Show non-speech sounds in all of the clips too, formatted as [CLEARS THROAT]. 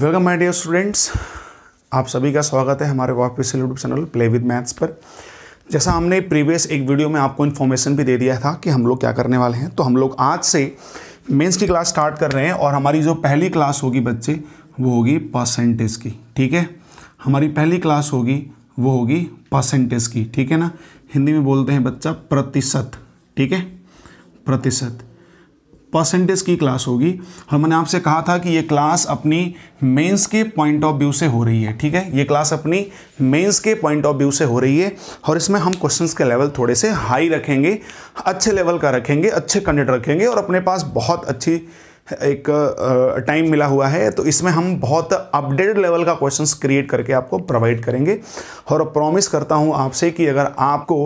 Welcome my dear students आप सभी का स्वागत है हमारे official YouTube channel play with maths पर जैसा हमने प्रीवियस एक वीडियो में आपको इन्फॉर्मेशन भी दे दिया था कि हम लोग क्या करने वाले हैं तो हम लोग आज से मेंस की क्लास स्टार्ट कर रहे हैं और हमारी जो पहली क्लास होगी बच्चे वो होगी परसेंटेज की ठीक है हमारी पहली क्लास होगी वो होगी परसेंटेज की ठीक है ना हिंदी में बोलते हैं बच्चा प्रतिशत ठीक है प्रतिशत परसेंटेज की क्लास होगी हमने आपसे कहा था कि ये क्लास अपनी मेंस के पॉइंट ऑफ व्यू से हो रही है ठीक है ये क्लास अपनी मेंस के पॉइंट ऑफ व्यू से हो रही है और इसमें हम क्वेश्चंस के लेवल थोड़े से हाई रखेंगे अच्छे लेवल का रखेंगे अच्छे कंडेट रखेंगे और अपने पास बहुत अच्छी एक टाइम मिला हुआ है तो इसमें हम बहुत अपडेटेड लेवल का क्वेश्चंस क्रिएट करके आपको प्रोवाइड करेंगे और प्रॉमिस करता हूँ आपसे कि अगर आपको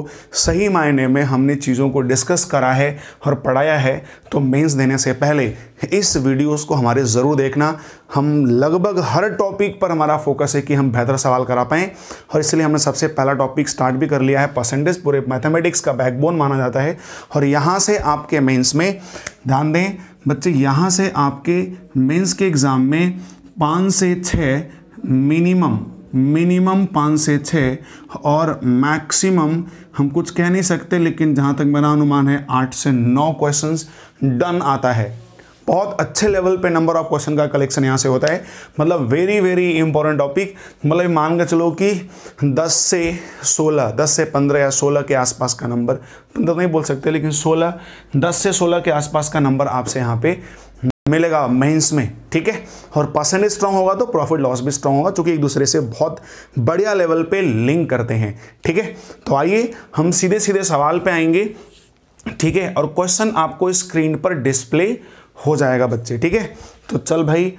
सही मायने में हमने चीज़ों को डिस्कस करा है और पढ़ाया है तो मेंस देने से पहले इस वीडियोस को हमारे ज़रूर देखना हम लगभग हर टॉपिक पर हमारा फोकस है कि हम बेहतर सवाल करा पाएँ और इसलिए हमने सबसे पहला टॉपिक स्टार्ट भी कर लिया है परसेंटेज पूरे मैथमेटिक्स का बैकबोन माना जाता है और यहाँ से आपके मेन्स में ध्यान दें बच्चे यहाँ से आपके मेंस के एग्ज़ाम में पाँच से छः मिनिमम मिनिमम पाँच से छः और मैक्सिमम हम कुछ कह नहीं सकते लेकिन जहाँ तक मेरा अनुमान है आठ से नौ क्वेश्चंस डन आता है बहुत अच्छे लेवल पे नंबर ऑफ क्वेश्चन का कलेक्शन यहाँ से होता है मतलब वेरी वेरी इंपॉर्टेंट टॉपिक मतलब मान के चलो कि 10 से 16 10 से 15 या 16 के आसपास का नंबर पंद्रह नहीं बोल सकते लेकिन 16 10 से 16 के आसपास का नंबर आपसे यहाँ पे मिलेगा मेंस में ठीक है और परसेंटेज स्ट्रांग होगा तो प्रॉफिट लॉस भी स्ट्रांग होगा क्योंकि एक दूसरे से बहुत बढ़िया लेवल पे लिंक करते हैं ठीक है तो आइए हम सीधे सीधे सवाल पे आएंगे ठीक है और क्वेश्चन आपको स्क्रीन पर डिस्प्ले हो जाएगा बच्चे ठीक है तो चल भाई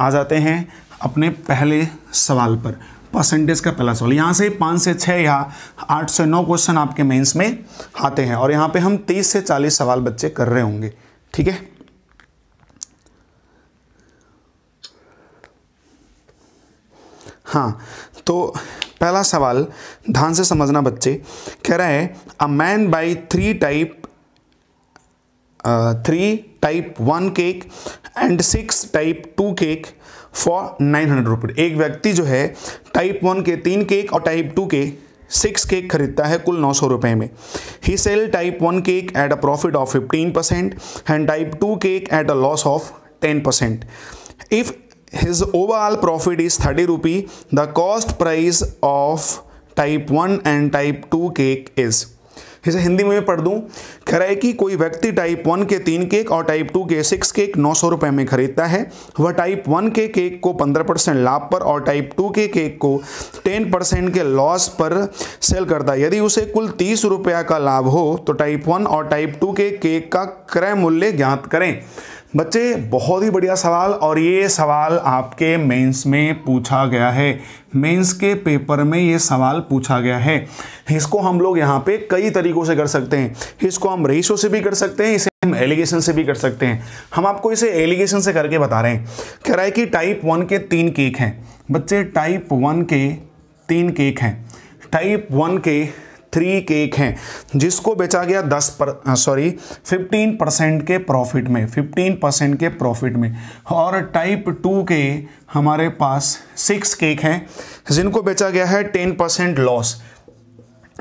आ जाते हैं अपने पहले सवाल पर परसेंटेज का पहला सवाल यहाँ से पाँच से छः या आठ से नौ क्वेश्चन आपके मेंस में आते हैं और यहाँ पे हम तीस से चालीस सवाल बच्चे कर रहे होंगे ठीक है हाँ तो पहला सवाल ध्यान से समझना बच्चे कह रहा है a man buy three type three type one cake and six type two cake for nine hundred rupees एक व्यक्ति जो है टाइप वन के तीन केक और टाइप टू के सिक्स केक खरीदता है कुल नौ सौ रुपये में ही sell type one cake at a profit of fifteen percent and type two cake at a loss of ten percent if his overall profit is thirty rupee the cost price of type one and type two cake is इसे हिंदी में पढ़ दूँ क्रय की कोई व्यक्ति type one के तीन केक और टाइप टू के सिक्स केक नौ सौ रुपये में खरीदता है वह टाइप वन के केक को पंद्रह परसेंट लाभ पर और टाइप टू के केक को टेन परसेंट के लॉस पर सेल करता है यदि उसे कुल तीस रुपया का लाभ हो तो टाइप वन और टाइप टू के केक का क्रय मूल्य ज्ञात करें बच्चे बहुत ही बढ़िया सवाल और ये सवाल आपके मेंस में पूछा गया है मेंस के पेपर में ये सवाल पूछा गया है इसको हम लोग यहाँ पे कई तरीक़ों से कर सकते हैं इसको हम रेशो से भी कर सकते हैं इसे हम एलिगेशन से भी कर सकते हैं हम आपको इसे एलिगेशन से करके बता रहे हैं कह रहा है कि टाइप वन के तीन केक हैं बच्चे टाइप वन के तीन केक हैं टाइप वन के थ्री केक हैं जिसको बेचा गया दस पर सॉरी फिफ्टीन परसेंट के प्रॉफिट में फिफ्टीन परसेंट के प्रॉफिट में और टाइप टू के हमारे पास सिक्स केक हैं जिनको बेचा गया है टेन परसेंट लॉस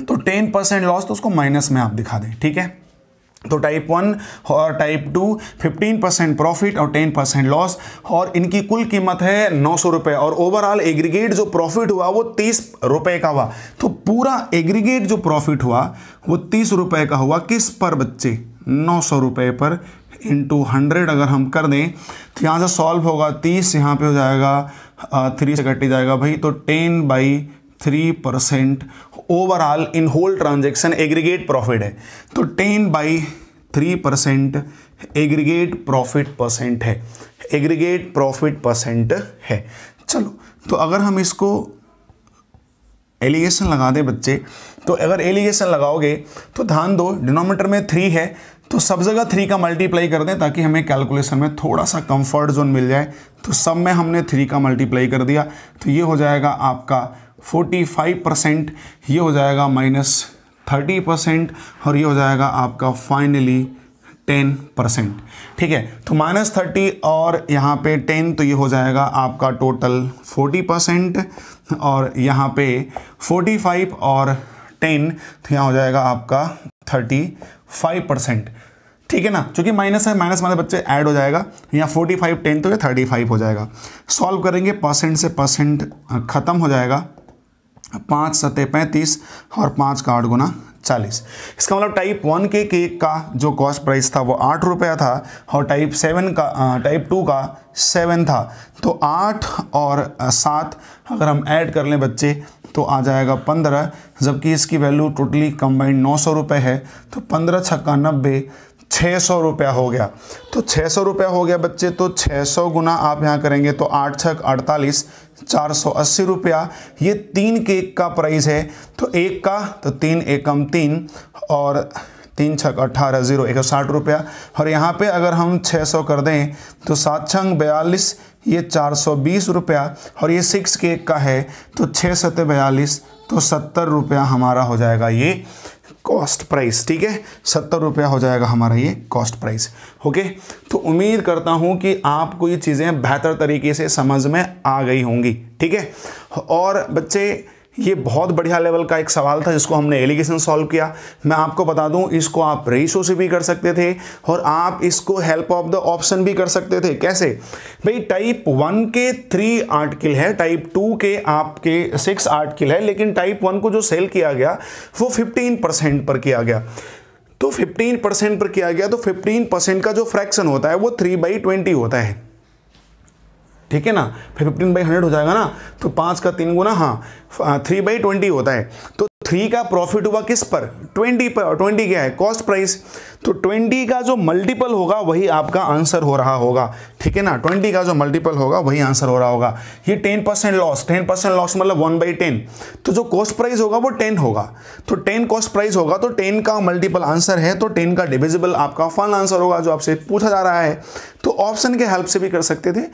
तो टेन परसेंट लॉस तो उसको माइनस में आप दिखा दें ठीक है तो टाइप वन और टाइप टू 15 परसेंट प्रॉफिट और 10 परसेंट लॉस और इनकी कुल कीमत है नौ सौ रुपए और ओवरऑल एग्रीगेट जो प्रॉफिट हुआ वो तीस रुपये का हुआ तो पूरा एग्रीगेट जो प्रॉफिट हुआ वो तीस रुपये का हुआ किस पर बच्चे नौ सौ रुपए पर इंटू हंड्रेड अगर हम कर दें तो यहाँ से सॉल्व होगा तीस यहाँ पे हो जाएगा थ्री से कट जाएगा भाई तो ten by three percent overall in whole transaction aggregate profit है तो ten by three percent aggregate profit percent है एग्रीगेट प्रॉफिट परसेंट है चलो तो अगर हम इसको एलिगेशन लगा दें बच्चे तो अगर एलिगेशन लगाओगे तो ध्यान दो डिनोमीटर में थ्री है तो सब जगह थ्री का मल्टीप्लाई कर दें ताकि हमें कैलकुलेशन में थोड़ा सा कंफर्ट जोन मिल जाए तो सब में हमने थ्री का मल्टीप्लाई कर दिया तो ये हो जाएगा आपका फोर्टी फाइव परसेंट ये हो जाएगा माइनस थर्टी परसेंट और ये हो जाएगा आपका फाइनली टेन परसेंट ठीक है तो माइनस थर्टी और यहाँ पे टेन तो ये हो जाएगा आपका टोटल फोर्टी परसेंट और यहाँ पे फोर्टी फाइव और टेन तो यहाँ हो जाएगा आपका थर्टी फाइव परसेंट ठीक है ना क्योंकि माइनस है माइनस माइनस बच्चे ऐड हो जाएगा यहाँ फोर्टी फाइव टेन तो ये थर्टी फाइव हो जाएगा सॉल्व करेंगे परसेंट से परसेंट ख़त्म हो जाएगा पाँच सतह पैंतीस और पाँच का आठ गुना चालीस इसका मतलब टाइप वन के केक का जो कॉस्ट प्राइस था वो आठ रुपया था और टाइप सेवन का टाइप टू का सेवन था तो आठ और सात अगर हम ऐड कर लें बच्चे तो आ जाएगा पंद्रह जबकि इसकी वैल्यू टोटली कंबाइंड नौ सौ रुपये है तो पंद्रह छक्का नब्बे छः सौ रुपया हो गया तो छः सौ रुपया हो गया बच्चे तो छः सौ गुना आप यहाँ करेंगे तो आठ छक अड़तालीस चार सौ अस्सी रुपया ये तीन केक का प्राइस है तो एक का तो तीन एकम तीन और तीन छक अट्ठारह जीरो एक सौ साठ रुपया और यहाँ पे अगर हम छः सौ कर दें तो सात छंग बयालीस ये चार सौ बीस रुपया और ये सिक्स केक का है तो छः सत बयालीस तो सत्तर रुपया हमारा हो जाएगा ये कॉस्ट प्राइस ठीक है सत्तर रुपया हो जाएगा हमारा ये कॉस्ट प्राइस ओके तो उम्मीद करता हूँ कि आपको ये चीज़ें बेहतर तरीके से समझ में आ गई होंगी ठीक है और बच्चे ये बहुत बढ़िया लेवल का एक सवाल था जिसको हमने एलिगेशन सॉल्व किया मैं आपको बता दूं इसको आप रेशो से भी कर सकते थे और आप इसको हेल्प ऑफ द ऑप्शन भी कर सकते थे कैसे भाई टाइप वन के थ्री आर्टिकल है टाइप टू के आपके सिक्स आर्टिकल है लेकिन टाइप वन को जो सेल किया गया वो फिफ्टीन परसेंट पर किया गया तो फिफ्टीन परसेंट पर किया गया तो फिफ्टीन परसेंट का जो फ्रैक्शन होता है वो थ्री बाई ट्वेंटी होता है ठीक है ना फिर फिफ्टीन बाई हंड्रेड हो जाएगा ना तो पाँच का तीन गुना हाँ थ्री बाई ट्वेंटी होता है तो थ्री का प्रॉफिट हुआ किस पर ट्वेंटी पर ट्वेंटी क्या है कॉस्ट प्राइस तो ट्वेंटी का जो मल्टीपल होगा वही आपका आंसर हो रहा होगा ठीक है ना ट्वेंटी का जो मल्टीपल होगा वही आंसर हो रहा होगा ये ten percent loss ten percent loss मतलब वन बाई टेन तो जो कॉस्ट प्राइस होगा वो टेन होगा तो टेन कॉस्ट प्राइस होगा तो टेन का मल्टीपल आंसर है तो टेन का डिविजिबल आपका फाइनल आंसर होगा जो आपसे पूछा जा रहा है तो ऑप्शन के हेल्प से भी कर सकते थे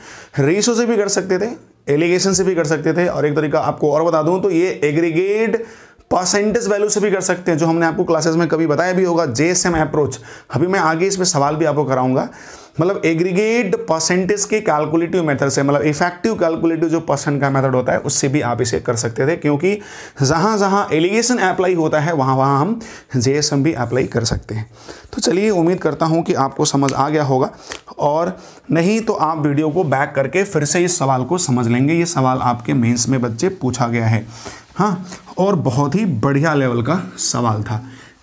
रेशो से भी कर सकते थे एलिगेशन से भी कर सकते थे और एक तरीका आपको और बता दूं तो ये एग्रीगेट परसेंटेज वैल्यू से भी कर सकते हैं जो हमने आपको क्लासेस में कभी बताया भी होगा जे एस एम अप्रोच अभी मैं आगे इसमें सवाल भी आपको कराऊंगा मतलब एग्रीगेट परसेंटेज के कैलकुलेटिव मेथड से मतलब इफेक्टिव कैलकुलेटिव जो परसेंट का मेथड होता है उससे भी आप इसे कर सकते थे क्योंकि जहाँ जहाँ एलिगेशन अप्लाई होता है वहाँ वहाँ हम जे भी अप्लाई कर सकते हैं तो चलिए उम्मीद करता हूँ कि आपको समझ आ गया होगा और नहीं तो आप वीडियो को बैक करके फिर से इस सवाल को समझ लेंगे ये सवाल आपके मेन्स में बच्चे पूछा गया है हाँ और बहुत ही बढ़िया लेवल का सवाल था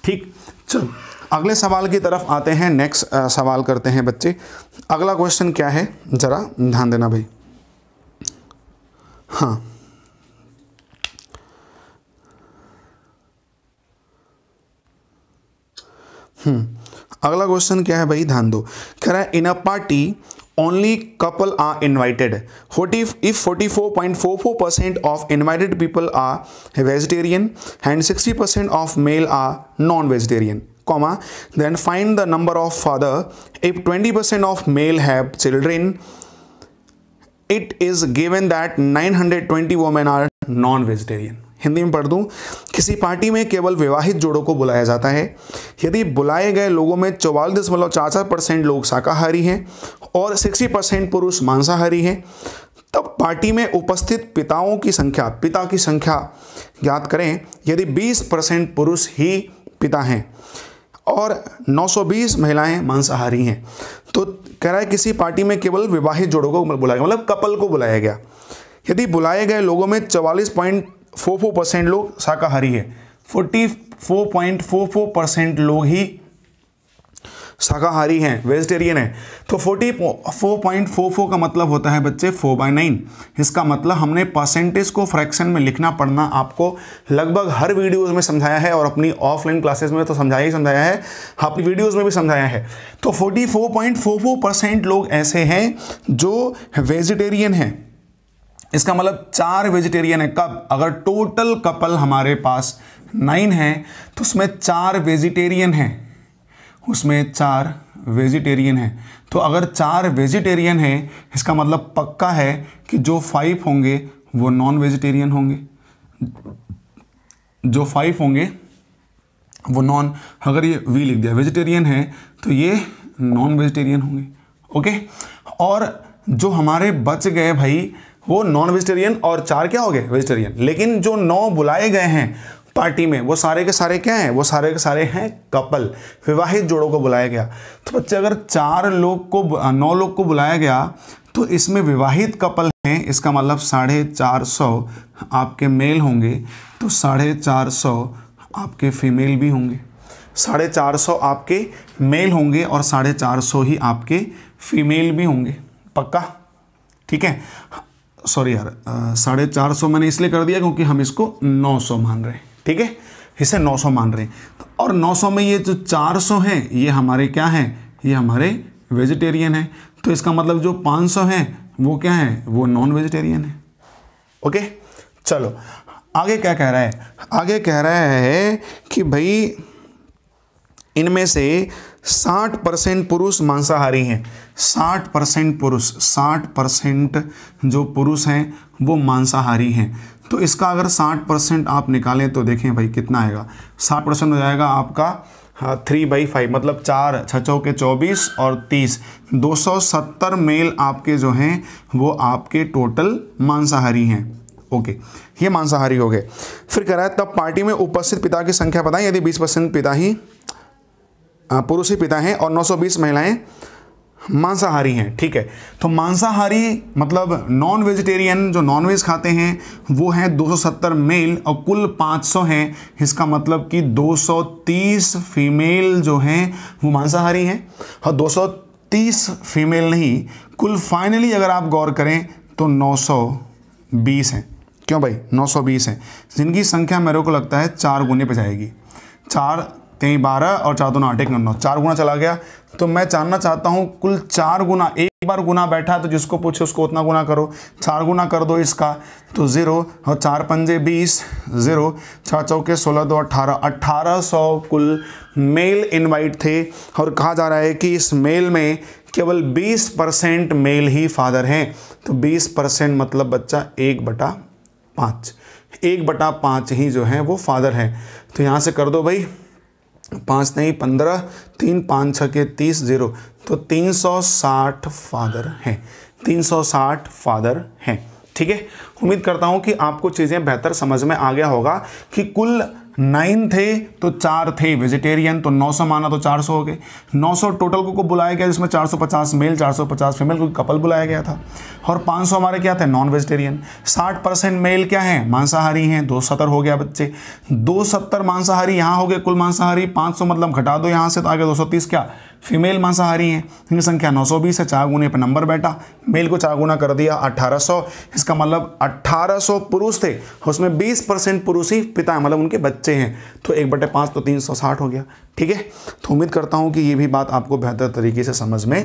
ठीक चल अगले सवाल की तरफ आते हैं नेक्स्ट सवाल करते हैं बच्चे अगला क्वेश्चन क्या है ज़रा ध्यान देना भाई हाँ हम्म अगला क्वेश्चन क्या है भाई ध्यान दो कह रहा है in a party only couple are invited. if 44.44% of invited people are vegetarian and 60% of male are non-vegetarian, comma, then find the number of father. If 20% of male have children, it is given that 920 women are non-vegetarian. Hindi में पढ़ दूं किसी party में केवल विवाहित जोड़ों को बुलाया जाता है यदि बुलाए गए लोगों में चौवालीस दशमलव चार चार परसेंट लोग शाकाहारी हैं और सिक्सटी परसेंट पुरुष मांसाहारी हैं तब पार्टी में उपस्थित पिताओं की संख्या पिता की संख्या ज्ञात करें यदि 20 परसेंट पुरुष ही पिता हैं और 920 महिलाएं मांसाहारी हैं तो कह रहा है किसी पार्टी में केवल विवाहित जोड़ों को बुलाया गया मतलब कपल को बुलाया गया यदि बुलाए गए लोगों में चवालीस पॉइंट फोर परसेंट लोग शाकाहारी है forty four point four four percent लोग ही शाकाहारी हैं वेजिटेरियन है तो forty four point four four का मतलब होता है बच्चे फोर बाई नाइन इसका मतलब हमने परसेंटेज को फ्रैक्शन में लिखना पढ़ना आपको लगभग हर वीडियोस में समझाया है और अपनी ऑफलाइन क्लासेस में तो समझाया ही समझाया है अपनी वीडियोस में भी समझाया है तो forty four point four four percent लोग ऐसे हैं जो वेजिटेरियन हैं इसका मतलब चार वेजिटेरियन है कब अगर टोटल कपल हमारे पास नाइन है तो उसमें चार वेजिटेरियन है उसमें चार वेजिटेरियन है तो अगर चार वेजिटेरियन है इसका मतलब पक्का है कि जो फाइव होंगे वो नॉन वेजिटेरियन होंगे जो फाइव होंगे वो नॉन अगर ये वी लिख दिया वेजिटेरियन है तो ये नॉन वेजिटेरियन होंगे ओके और जो हमारे बच गए भाई वो नॉन वेजिटेरियन और चार क्या हो गए वेजिटेरियन लेकिन जो नौ बुलाए गए हैं पार्टी में वो सारे के सारे क्या हैं वो सारे के सारे हैं कपल विवाहित जोड़ों को बुलाया गया तो बच्चे अगर चार लोग को नौ लोग को बुलाया गया तो इसमें विवाहित कपल हैं इसका मतलब साढ़े चार सौ आपके मेल होंगे तो साढ़े चार सौ आपके फीमेल भी होंगे साढ़े चार सौ आपके मेल होंगे और साढ़े चार सौ ही आपके फीमेल भी होंगे पक्का ठीक है सॉरी यार साढ़े चार सौ मैंने इसलिए कर दिया क्योंकि हम इसको नौ सौ मान रहे हैं ठीक है इसे नौ सौ मान रहे हैं तो और नौ सौ में ये जो चार सौ हैं ये हमारे क्या हैं ये हमारे वेजिटेरियन हैं तो इसका मतलब जो पाँच सौ हैं वो क्या है वो नॉन वेजिटेरियन है ओके चलो आगे क्या कह रहा है आगे कह रहा है कि भाई इनमें से साठ परसेंट पुरुष मांसाहारी हैं साठ परसेंट पुरुष साठ परसेंट जो पुरुष हैं वो मांसाहारी हैं तो इसका अगर साठ परसेंट आप निकालें तो देखें भाई कितना आएगा साठ परसेंट हो जाएगा आपका थ्री बाई फाइव मतलब चार छचों के चौबीस और तीस दो सौ सत्तर मेल आपके जो हैं वो आपके टोटल मांसाहारी हैं ओके ये मांसाहारी हो गए फिर कह रहा है तब पार्टी में उपस्थित पिता की संख्या बताएं यदि बीस परसेंट पिता ही हाँ, पुरुष ही पिता हैं और 920 महिलाएं मांसाहारी हैं ठीक है तो मांसाहारी मतलब नॉन वेजिटेरियन जो नॉन वेज खाते हैं वो हैं 270 मेल और कुल 500 हैं इसका मतलब कि 230 फीमेल जो हैं वो मांसाहारी हैं और 230 फीमेल नहीं कुल फाइनली अगर आप गौर करें तो 920 हैं क्यों भाई 920 हैं जिनकी संख्या मेरे को लगता है चार गुने पर जाएगी चार तेई बारह और चार दो आठ एक नौ नौ चार गुना चला गया तो मैं जानना चाहता हूँ कुल चार गुना एक बार गुना बैठा तो जिसको पूछे उसको उतना गुना करो चार गुना कर दो इसका तो ज़ीरो और चार पंजे बीस ज़ीरो चार चौके सोलह दो अट्ठारह अट्ठारह सौ कुल मेल इनवाइट थे और कहा जा रहा है कि इस मेल में केवल बीस परसेंट मेल ही फादर हैं तो बीस परसेंट मतलब बच्चा एक बटा पाँच एक बटा पाँच ही जो है वो फादर है तो यहाँ से कर दो भाई पाँच नहीं पंद्रह तीन पाँच छः के तीस जीरो तो तीन सौ साठ फादर हैं तीन सौ साठ फादर हैं ठीक है उम्मीद करता हूँ कि आपको चीज़ें बेहतर समझ में आ गया होगा कि कुल नाइन थे तो चार थे वेजिटेरियन तो 900 माना तो 400 हो गए 900 टोटल को को बुलाया गया जिसमें 450 मेल 450 फीमेल को कपल बुलाया गया था और 500 हमारे क्या थे नॉन वेजिटेरियन 60 परसेंट मेल क्या है मांसाहारी हैं दो सत्तर हो गया बच्चे दो सत्तर मांसाहारी यहाँ हो गए कुल मांसाहारी 500 मतलब घटा दो यहाँ से तो आगे दो क्या फीमेल मांसाहारी हैं इनकी संख्या 920 है चार गुने पर नंबर बैठा मेल को चार गुना कर दिया 1800 इसका मतलब 1800 पुरुष थे उसमें 20 परसेंट पुरुष ही पिता है मतलब उनके बच्चे हैं तो एक बटे पाँच तो तीन हो गया ठीक है तो उम्मीद करता हूँ कि ये भी बात आपको बेहतर तरीके से समझ में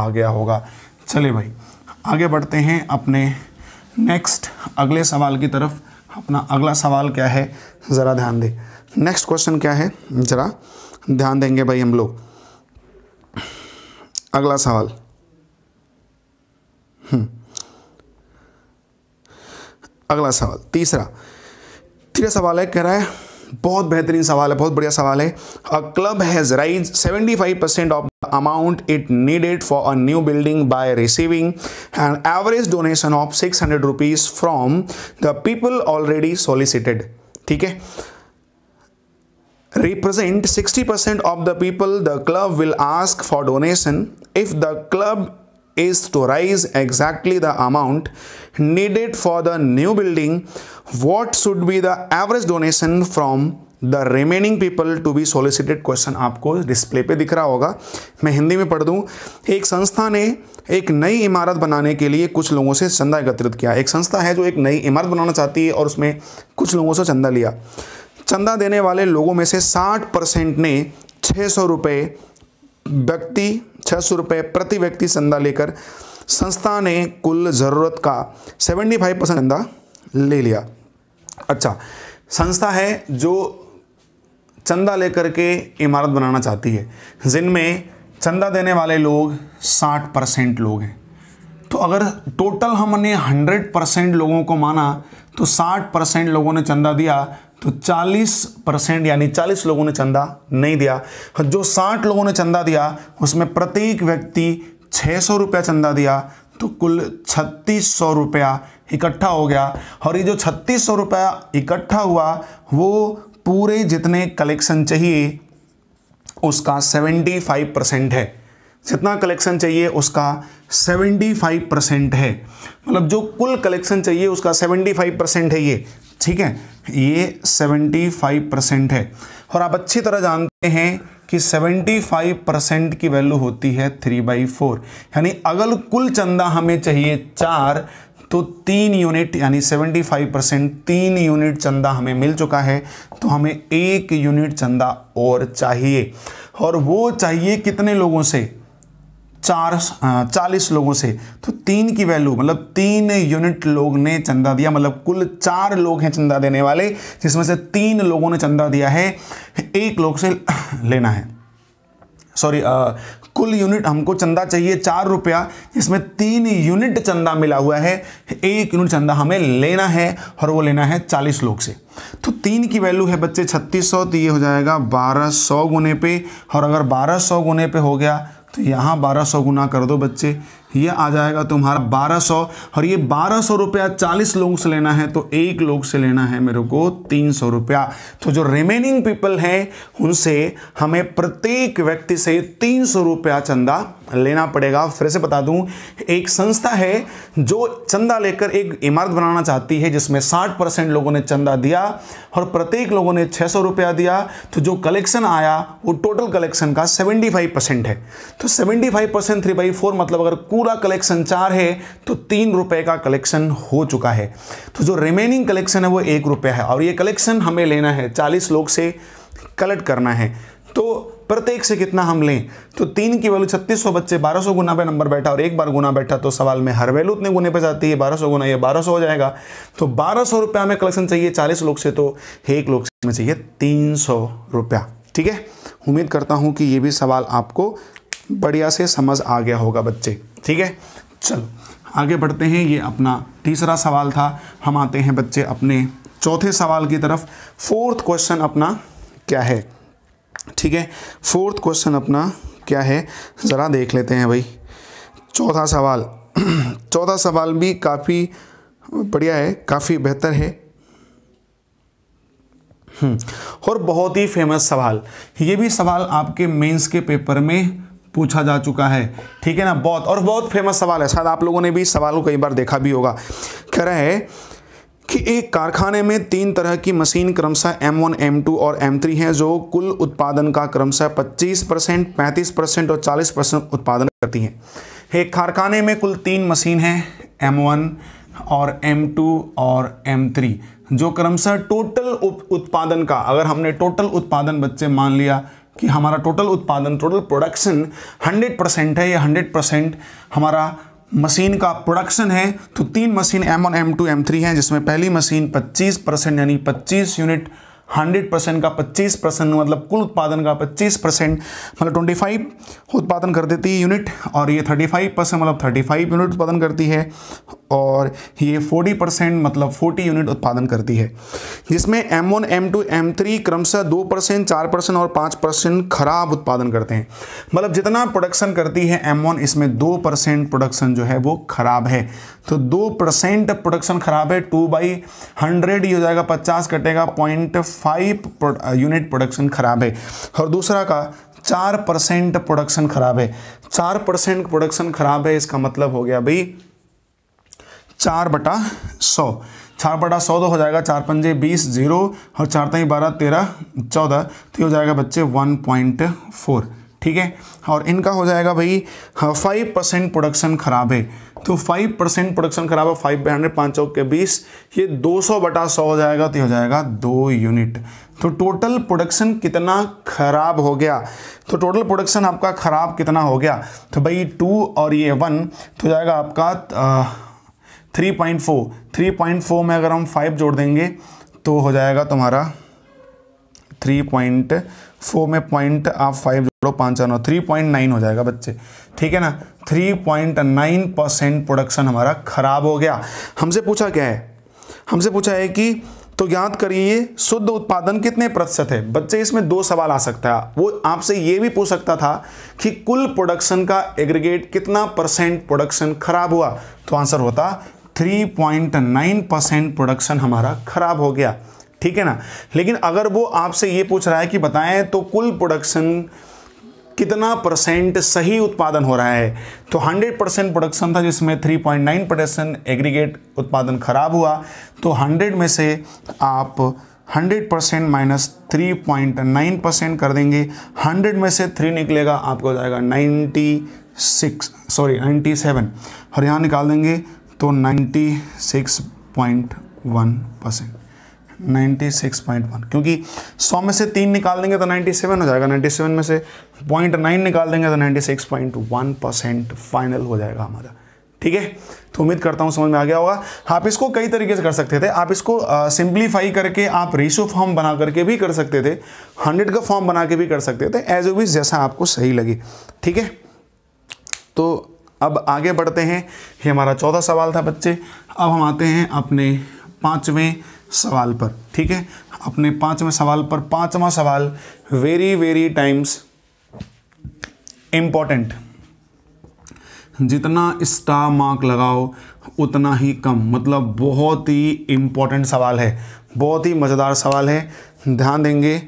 आ गया होगा चले भाई आगे बढ़ते हैं अपने नेक्स्ट अगले सवाल की तरफ अपना अगला सवाल क्या है ज़रा ध्यान दें नेक्स्ट क्वेश्चन क्या है ज़रा ध्यान देंगे भाई हम लोग अगला सवाल हम्म। अगला सवाल तीसरा तीसरा सवाल है कह रहा है बहुत बेहतरीन सवाल है बहुत बढ़िया सवाल है a club has raise 75 percent of the amount it needed for a new building by receiving an average donation of six hundred rupees from the people already solicited ठीक है represent 60% of the people the club will ask for donation if the club is to raise exactly the amount needed for the new building what should be the average donation from the remaining people to be solicited question आपको display पे दिख रहा होगा मैं हिंदी में पढ़ दूँ एक संस्था ने एक नई इमारत बनाने के लिए कुछ लोगों से चंदा एकत्रित किया एक संस्था है जो एक नई इमारत बनाना चाहती है और उसमें कुछ लोगों से चंदा लिया चंदा देने वाले लोगों में से 60 परसेंट ने छः सौ रुपये व्यक्ति छः सौ रुपये प्रति व्यक्ति चंदा लेकर संस्था ने कुल ज़रूरत का 75 परसेंट चंदा ले लिया अच्छा संस्था है जो चंदा लेकर के इमारत बनाना चाहती है जिनमें चंदा देने वाले लोग 60 परसेंट लोग हैं तो अगर टोटल हमने 100 परसेंट लोगों को माना तो 60 परसेंट लोगों ने चंदा दिया तो 40 परसेंट यानी 40 लोगों ने चंदा नहीं दिया जो 60 लोगों ने चंदा दिया उसमें प्रत्येक व्यक्ति छः सौ रुपया चंदा दिया तो कुल छत्तीस सौ रुपया इकट्ठा हो गया और ये जो छत्तीस सौ रुपया इकट्ठा हुआ वो पूरे जितने कलेक्शन चाहिए उसका 75 परसेंट है जितना कलेक्शन चाहिए उसका 75 परसेंट है मतलब जो कुल कलेक्शन चाहिए उसका 75 परसेंट है ये ठीक है ये 75 परसेंट है और आप अच्छी तरह जानते हैं कि 75 परसेंट की वैल्यू होती है थ्री बाई फोर यानी अगर कुल चंदा हमें चाहिए चार तो तीन यूनिट यानी 75 परसेंट तीन यूनिट चंदा हमें मिल चुका है तो हमें एक यूनिट चंदा और चाहिए और वो चाहिए कितने लोगों से चार चालीस लोगों से तो तीन की वैल्यू मतलब तीन यूनिट लोग ने चंदा दिया मतलब कुल चार लोग हैं चंदा देने वाले जिसमें से तीन लोगों ने चंदा दिया है एक लोग से लेना है सॉरी कुल यूनिट हमको चंदा चाहिए चार रुपया जिसमें तीन यूनिट चंदा मिला हुआ है एक यूनिट चंदा हमें लेना है और वो लेना है चालीस लोग से तो तीन की वैल्यू है बच्चे छत्तीस सौ तो ये हो जाएगा बारह सौ गुने पे और अगर बारह सौ गुने पे हो गया तो यहाँ बारह सौ गुना कर दो बच्चे ये आ जाएगा तुम्हारा बारह सौ और ये बारह सौ रुपया चालीस लोगों से लेना है तो एक लोग से लेना है मेरे को तीन सौ रुपया तो जो रिमेनिंग पीपल हैं उनसे हमें प्रत्येक व्यक्ति से तीन सौ रुपया चंदा लेना पड़ेगा फिर से बता दूं एक संस्था है जो चंदा लेकर एक इमारत बनाना चाहती है जिसमें 60 परसेंट लोगों ने चंदा दिया और प्रत्येक लोगों ने छः सौ रुपया दिया तो जो कलेक्शन आया वो टोटल कलेक्शन का 75 परसेंट है तो 75 परसेंट थ्री बाई फोर मतलब अगर पूरा कलेक्शन चार है तो तीन रुपये का कलेक्शन हो चुका है तो जो रिमेनिंग कलेक्शन है वो एक रुपया है और ये कलेक्शन हमें लेना है चालीस लोग से कलेक्ट करना है तो प्रत्येक से कितना हम लें तो तीन की वैल्यू छत्तीस सौ बच्चे बारह सौ गुना पे नंबर बैठा और एक बार गुना बैठा तो सवाल में हर वैल्यू उतने गुने पे जाती है बारह सौ गुना ये बारह सौ हो जाएगा तो बारह सौ रुपया में कलेक्शन चाहिए चालीस लोग से तो एक लोग से में चाहिए तीन सौ रुपया ठीक है उम्मीद करता हूँ कि ये भी सवाल आपको बढ़िया से समझ आ गया होगा बच्चे ठीक है चलो आगे बढ़ते हैं ये अपना तीसरा सवाल था हम आते हैं बच्चे अपने चौथे सवाल की तरफ फोर्थ क्वेश्चन अपना क्या है ठीक है फोर्थ क्वेश्चन अपना क्या है ज़रा देख लेते हैं भाई चौथा सवाल [CLEARS THROAT] चौथा सवाल भी काफ़ी बढ़िया है काफ़ी बेहतर है हम्म, और बहुत ही फेमस सवाल ये भी सवाल आपके मेंस के पेपर में पूछा जा चुका है ठीक है ना बहुत और बहुत फेमस सवाल है शायद आप लोगों ने भी इस सवाल को कई बार देखा भी होगा कह रहा है कि एक कारखाने में तीन तरह की मशीन क्रमशः M1, M2 और M3 हैं जो कुल उत्पादन का क्रमशः 25 परसेंट पैंतीस परसेंट और 40 परसेंट उत्पादन करती हैं एक कारखाने में कुल तीन मशीन हैं M1 और M2 और M3 जो क्रमशः टोटल उत्पादन का अगर हमने टोटल उत्पादन बच्चे मान लिया कि हमारा टोटल उत्पादन टोटल प्रोडक्शन 100 परसेंट है या 100 परसेंट हमारा मशीन का प्रोडक्शन है तो तीन मशीन M1, M2, M3 हैं जिसमें पहली मशीन 25 परसेंट यानी 25 यूनिट हंड्रेड परसेंट का पच्चीस परसेंट मतलब कुल उत्पादन का पच्चीस परसेंट मतलब ट्वेंटी फाइव उत्पादन कर देती है यूनिट और ये थर्टी फाइव परसेंट मतलब थर्टी फाइव यूनिट उत्पादन करती है और ये फोर्टी परसेंट मतलब फोर्टी यूनिट उत्पादन करती है जिसमें M one M two M three क्रमशः दो परसेंट चार परसेंट और पाँच परसेंट खराब उत्पादन करते हैं मतलब जितना प्रोडक्शन करती है एम वन इसमें दो परसेंट प्रोडक्शन जो है वो खराब है तो दो परसेंट प्रोडक्शन खराब है टू बाई हंड्रेड ये हो जाएगा पचास कटेगा पॉइंट फाइव यूनिट प्रोडक्शन खराब है और दूसरा का चार परसेंट प्रोडक्शन खराब है चार परसेंट प्रोडक्शन खराब है इसका मतलब हो गया भाई चार बटा सौ चार बटा सौ तो हो जाएगा चार पंजे बीस जीरो और चार तई बारह तेरह चौदह तो हो जाएगा बच्चे वन पॉइंट फोर ठीक है और इनका हो जाएगा भाई फाइव हाँ, परसेंट प्रोडक्शन खराब है तो 5 परसेंट प्रोडक्शन खराब है फाइव बाई हंड्रेड पाँच चौक के बीस ये 200 बटा सौ हो जाएगा तो हो जाएगा दो यूनिट तो टोटल प्रोडक्शन कितना खराब हो गया तो टोटल प्रोडक्शन आपका खराब कितना हो गया तो भाई टू और ये वन तो जाएगा आपका three point four three point four में अगर हम फाइव जोड़ देंगे तो हो जाएगा तुम्हारा थ्री पॉइंट फोर में पॉइंट आप फाइव जोड़ो पाँच नौ थ्री पॉइंट नाइन हो जाएगा बच्चे ठीक है ना three point nine percent production हमारा खराब हो गया हमसे पूछा क्या है हमसे पूछा है कि तो याद करिए शुद्ध उत्पादन कितने प्रतिशत है बच्चे इसमें दो सवाल आ सकता है वो आपसे ये भी पूछ सकता था कि कुल प्रोडक्शन का एग्रीगेट कितना परसेंट प्रोडक्शन खराब हुआ तो आंसर होता नाइन परसेंट प्रोडक्शन हमारा खराब हो गया ठीक है ना लेकिन अगर वो आपसे ये पूछ रहा है कि बताएं तो कुल प्रोडक्शन कितना परसेंट सही उत्पादन हो रहा है तो 100 परसेंट प्रोडक्शन था जिसमें 3.9 परसेंट एग्रीगेट उत्पादन खराब हुआ तो 100 में से आप 100 percent minus three point nine percent कर देंगे 100 में से 3 निकलेगा आपको हो जाएगा 96 सॉरी 97 और यहाँ निकाल देंगे तो 96.1 परसेंट 96.1 क्योंकि 100 में से तीन निकाल देंगे तो 97 हो जाएगा 97 में से पॉइंट नाइन निकाल देंगे तो 96.1 परसेंट फाइनल हो जाएगा हमारा ठीक है तो उम्मीद करता हूँ समझ में आ गया होगा आप इसको कई तरीके से कर सकते थे आप इसको सिंप्लीफाई करके आप रेशो फॉर्म बना करके भी कर सकते थे हंड्रेड का फॉर्म बना के भी कर सकते थे एज ओ जैसा आपको सही लगे ठीक है तो अब आगे बढ़ते हैं ये हमारा चौथा सवाल था बच्चे अब हम आते हैं अपने पाँचवें सवाल पर ठीक है अपने पांचवें सवाल पर पांचवा सवाल वेरी वेरी टाइम्स इंपॉर्टेंट जितना स्टार मार्क लगाओ उतना ही कम मतलब बहुत ही इंपॉर्टेंट सवाल है बहुत ही मज़ेदार सवाल है ध्यान देंगे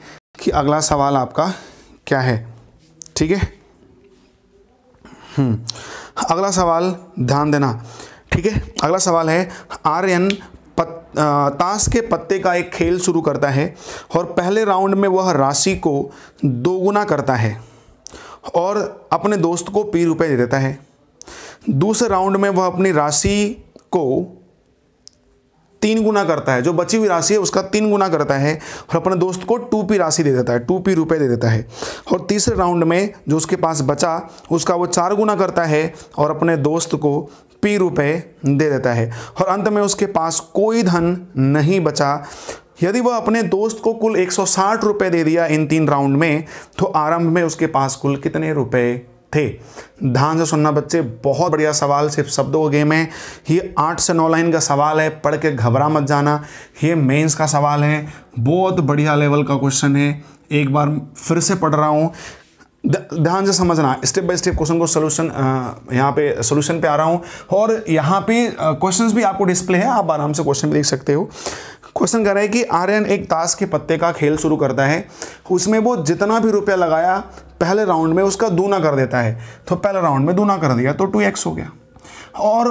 कि अगला सवाल आपका क्या है ठीक है हम्म, अगला सवाल ध्यान देना ठीक है अगला सवाल है आर्यन पत, आ, ताश के पत्ते का एक खेल शुरू करता है और पहले राउंड में वह राशि को दोगुना करता है और अपने दोस्त को पी रुपये दे देता है दूसरे राउंड में वह अपनी राशि को तीन गुना करता है जो बची हुई राशि है उसका तीन गुना करता है और अपने दोस्त को टू पी राशि दे देता है टू पी रुपये दे देता है और तीसरे राउंड में जो उसके पास बचा उसका वो चार गुना करता है और अपने दोस्त को पी रुपए दे देता है और अंत में उसके पास कोई धन नहीं बचा यदि वह अपने दोस्त को कुल 160 रुपए दे दिया इन तीन राउंड में तो आरंभ में उसके पास कुल कितने रुपए थे ध्यान से सुनना बच्चे बहुत बढ़िया सवाल सिर्फ शब्दों का गेम है ये आठ से नौ लाइन का सवाल है पढ़ के घबरा मत जाना ये मेंस का सवाल है बहुत बढ़िया लेवल का क्वेश्चन है एक बार फिर से पढ़ रहा हूँ ध्यान से समझना स्टेप बाय स्टेप क्वेश्चन को सोल्यूशन यहाँ पे सोल्यूशन पे आ रहा हूँ और यहाँ पे क्वेश्चंस भी आपको डिस्प्ले है आप आराम से क्वेश्चन भी देख सकते हो क्वेश्चन कह रहा है कि आर्यन एक ताश के पत्ते का खेल शुरू करता है उसमें वो जितना भी रुपया लगाया पहले राउंड में उसका दूना कर देता है तो पहले राउंड में दूना कर दिया तो टू एक्स हो गया और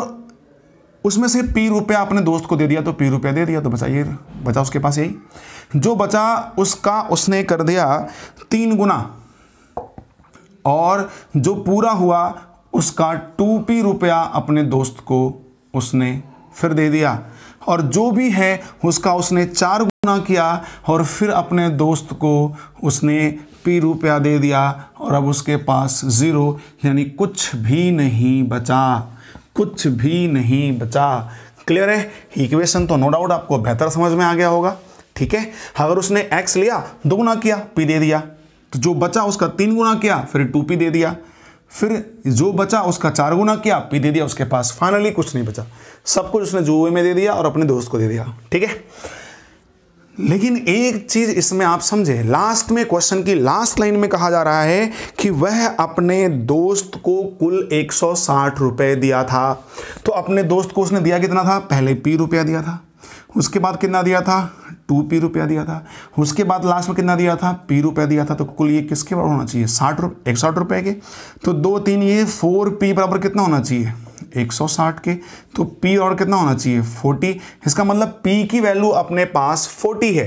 उसमें से पी रुपया अपने दोस्त को दे दिया तो पी रुपया दे दिया तो बचा ये बचा उसके पास यही जो बचा उसका उसने कर दिया तीन गुना और जो पूरा हुआ उसका टू पी रुपया अपने दोस्त को उसने फिर दे दिया और जो भी है उसका उसने चार गुना किया और फिर अपने दोस्त को उसने पी रुपया दे दिया और अब उसके पास ज़ीरो यानी कुछ भी नहीं बचा कुछ भी नहीं बचा क्लियर है इक्वेशन तो नो डाउट आपको बेहतर समझ में आ गया होगा ठीक है अगर उसने एक्स लिया दोगुना किया पी दे दिया तो जो बचा उसका तीन गुना किया फिर टू पी दे दिया फिर जो बचा उसका चार गुना किया पी दे दिया उसके पास फाइनली कुछ नहीं बचा सब कुछ उसने जुए में दे दिया और अपने दोस्त को दे दिया ठीक है लेकिन एक चीज इसमें आप समझे लास्ट में क्वेश्चन की लास्ट लाइन में कहा जा रहा है कि वह अपने दोस्त को कुल एक सौ रुपए दिया था तो अपने दोस्त को उसने दिया कितना था पहले पी रुपया दिया था उसके बाद कितना दिया था टू पी रुपया दिया था उसके बाद लास्ट में कितना दिया था पी रुपया दिया था तो कुल ये किसके बराबर होना चाहिए साठ रुपये एक सौ रुपये के तो दो तीन ये फोर पी बराबर कितना होना चाहिए 160 के तो P और कितना होना चाहिए 40 इसका मतलब P की वैल्यू अपने पास 40 है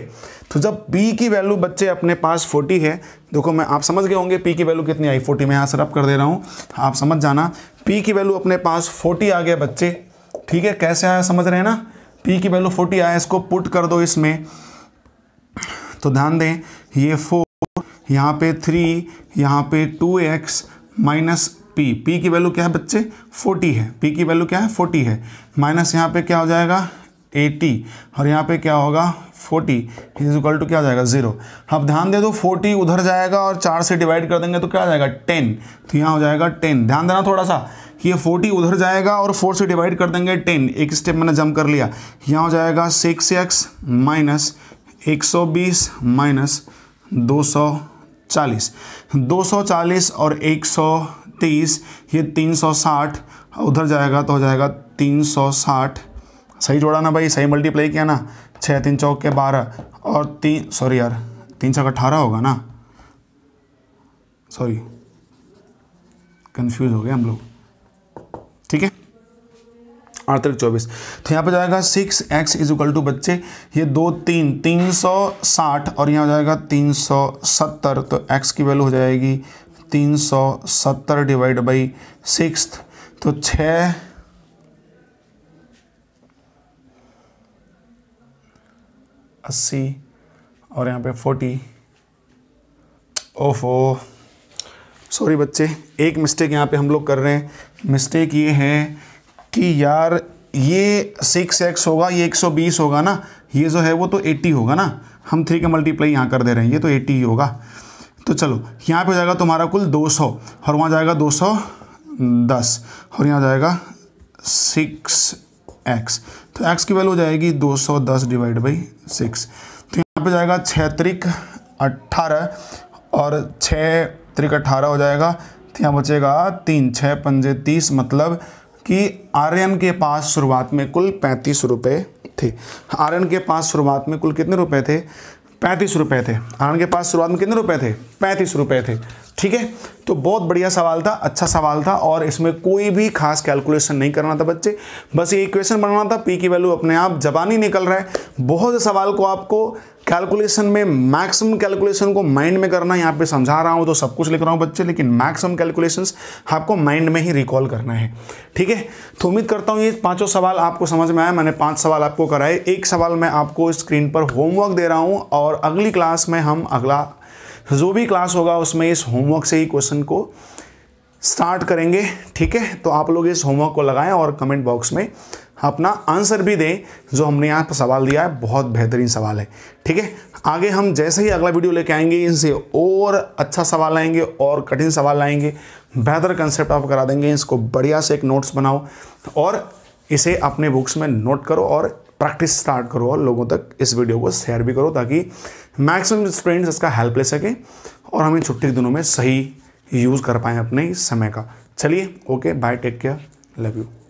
तो जब P की वैल्यू बच्चे अपने पास 40 है देखो मैं आप समझ गए होंगे P की वैल्यू कितनी आई 40 मैं यहाँ सर कर दे रहा हूँ आप समझ जाना P की वैल्यू अपने पास 40 आ गया बच्चे ठीक है कैसे आया समझ रहे हैं ना पी की वैल्यू फोर्टी आया इसको पुट कर दो इसमें तो ध्यान दें ये फोर यहाँ पे थ्री यहाँ पे two x minus p p की वैल्यू क्या है बच्चे फोर्टी है पी की वैल्यू क्या है फोर्टी है माइनस यहाँ पे क्या हो जाएगा एटी और यहाँ पे क्या होगा फोर्टी इज इक्वल टू क्या हो जाएगा जीरो अब ध्यान दे दो फोर्टी उधर जाएगा और चार से डिवाइड कर देंगे तो क्या हो जाएगा टेन तो यहाँ हो जाएगा टेन ध्यान देना थोड़ा सा कि ये फोर्टी उधर जाएगा और फोर से डिवाइड कर देंगे टेन एक स्टेप मैंने जम कर लिया यहाँ हो जाएगा सिक्स एक्स माइनस एक सौ बीस माइनस दो सौ चालीस दो सौ चालीस और एक सौ तीस ये तीन सौ साठ उधर जाएगा तो हो जाएगा तीन सौ साठ सही जोड़ा ना भाई सही मल्टीप्लाई किया ना छः तीन चौक के बारह और तीन सॉरी यार तीन सौ अट्ठारह होगा ना सॉरी कंफ्यूज हो गए हम लोग ठीक है अड़तीस चौबीस तो यहाँ पर जाएगा six x is equal to बच्चे ये दो तीन तीन सौ साठ और यहाँ जाएगा तीन सौ सत्तर तो एक्स की वैल्यू हो जाएगी तीन सौ सत्तर डिवाइड बाई सिक्स तो छः अस्सी और यहाँ पे फोर्टी ओफो सॉरी बच्चे एक मिस्टेक यहाँ पे हम लोग कर रहे हैं मिस्टेक ये है कि यार ये सिक्स एक्स होगा ये एक सौ बीस होगा ना ये जो है वो तो एट्टी होगा ना हम थ्री का मल्टीप्लाई यहाँ कर दे रहे हैं ये तो एट्टी ही होगा तो चलो यहाँ पे हो जाएगा तुम्हारा कुल दो सौ और वहाँ जाएगा दो सौ दस और यहाँ जाएगा सिक्स एक्स तो एक्स की वैल्यू हो जाएगी दो सौ दस डिवाइड बाई सिक्स तो यहाँ पे जाएगा छः त्रिक अट्ठारह और छः त्रिक अट्ठारह हो जाएगा तो यहाँ बचेगा तीन छः पंजे तीस मतलब कि आर्यन के पास शुरुआत में कुल पैंतीस रुपये थे आर्यन के पास शुरुआत में कुल कितने रुपए थे पैंतीस रुपए थे आर्यन के पास शुरुआत में कितने रुपए थे पैंतीस रुपए थे ठीक है तो बहुत बढ़िया सवाल था अच्छा सवाल था और इसमें कोई भी खास कैलकुलेशन नहीं करना था बच्चे बस ये इक्वेशन बनाना था पी की वैल्यू अपने आप जबानी निकल रहा है बहुत सवाल को आपको कैलकुलेशन में मैक्सिमम कैलकुलेशन को माइंड में करना यहाँ पे समझा रहा हूँ तो सब कुछ लिख रहा हूँ बच्चे लेकिन मैक्सिमम कैलकुलेशंस आपको माइंड में ही रिकॉल करना है ठीक है तो उम्मीद करता हूँ ये पांचों सवाल आपको समझ में आया मैंने पांच सवाल आपको कराए एक सवाल मैं आपको स्क्रीन पर होमवर्क दे रहा हूँ और अगली क्लास में हम अगला जो भी क्लास होगा उसमें इस होमवर्क से ही क्वेश्चन को स्टार्ट करेंगे ठीक है तो आप लोग इस होमवर्क को लगाएं और कमेंट बॉक्स में अपना आंसर भी दें जो हमने यहाँ पर सवाल दिया है बहुत बेहतरीन सवाल है ठीक है आगे हम जैसे ही अगला वीडियो लेके आएंगे इनसे और अच्छा सवाल आएंगे और कठिन सवाल आएंगे बेहतर कंसेप्ट आप करा देंगे इसको बढ़िया से एक नोट्स बनाओ और इसे अपने बुक्स में नोट करो और प्रैक्टिस स्टार्ट करो और लोगों तक इस वीडियो को शेयर भी करो ताकि मैक्सिमम स्टूडेंट्स इसका हेल्प ले सकें और हमें छुट्टी के दिनों में सही यूज़ कर पाएँ अपने समय का चलिए okay bye take care love you